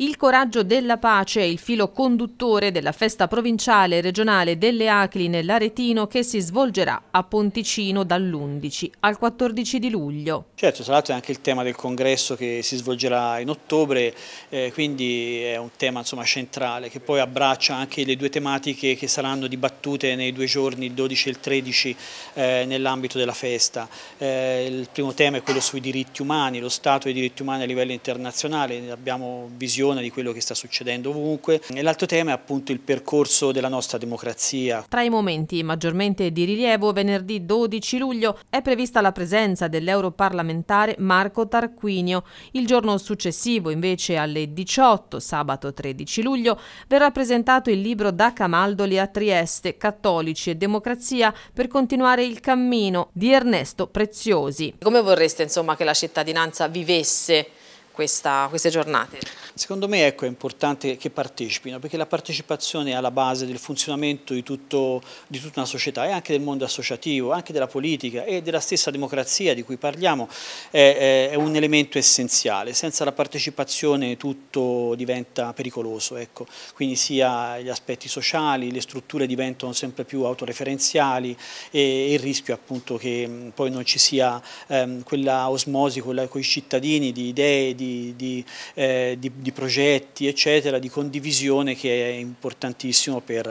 Il coraggio della pace è il filo conduttore della festa provinciale e regionale delle Acli nell'Aretino che si svolgerà a Ponticino dall'11 al 14 di luglio. Certo, tra l'altro è anche il tema del congresso che si svolgerà in ottobre, eh, quindi è un tema insomma, centrale che poi abbraccia anche le due tematiche che saranno dibattute nei due giorni, il 12 e il 13, eh, nell'ambito della festa. Eh, il primo tema è quello sui diritti umani, lo Stato e i diritti umani a livello internazionale, ne abbiamo visione visione di quello che sta succedendo ovunque. l'altro tema è appunto il percorso della nostra democrazia. Tra i momenti maggiormente di rilievo, venerdì 12 luglio è prevista la presenza dell'europarlamentare Marco Tarquinio. Il giorno successivo, invece, alle 18, sabato 13 luglio, verrà presentato il libro Da Camaldoli a Trieste, Cattolici e Democrazia per continuare il cammino di Ernesto Preziosi. Come vorreste insomma, che la cittadinanza vivesse questa, queste giornate? Secondo me ecco, è importante che partecipino, perché la partecipazione è alla base del funzionamento di, tutto, di, tutta una società e anche del mondo associativo, anche della politica e della stessa democrazia di cui parliamo, è, è un elemento essenziale. Senza la partecipazione tutto diventa pericoloso, ecco. quindi sia gli aspetti sociali, le strutture diventano sempre più autoreferenziali e, il rischio appunto che poi non ci sia ehm, quella osmosi con i cittadini di idee, di di, eh, di, di, progetti, eccetera, di condivisione che è importantissimo per,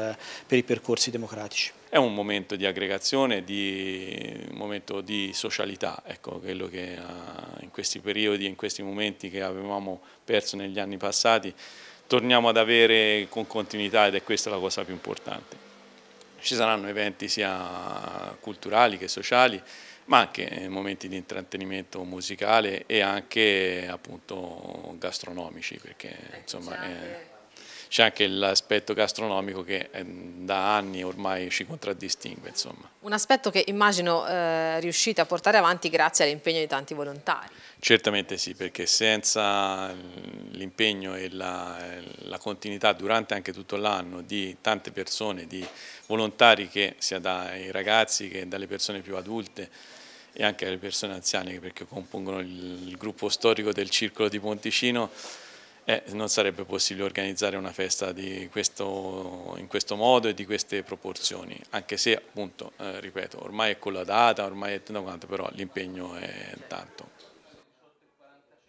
per i percorsi democratici. È un momento di aggregazione, di, un momento di socialità, ecco, quello che ah, in questi periodi, in questi momenti che avevamo perso negli anni passati, torniamo ad avere con continuità ed è questa la cosa più importante. Ci saranno eventi sia culturali che sociali, ma anche momenti di intrattenimento musicale e anche appunto gastronomici, perché insomma... Esatto. È c'è anche l'aspetto gastronomico che eh, da anni ormai ci contraddistingue. Insomma. Un aspetto che immagino eh, riuscite a portare avanti grazie all'impegno di tanti volontari. Certamente sì, perché senza l'impegno e la, la, continuità durante anche tutto l'anno di tante persone, di volontari che sia dai ragazzi che dalle persone più adulte e anche alle persone anziane perché compongono il, il gruppo storico del circolo di Ponticino, eh, non sarebbe possibile organizzare una festa questo, in questo modo e di queste proporzioni, anche se appunto, eh, ripeto, ormai è con la data, ormai è tutto quanto, però l'impegno è tanto.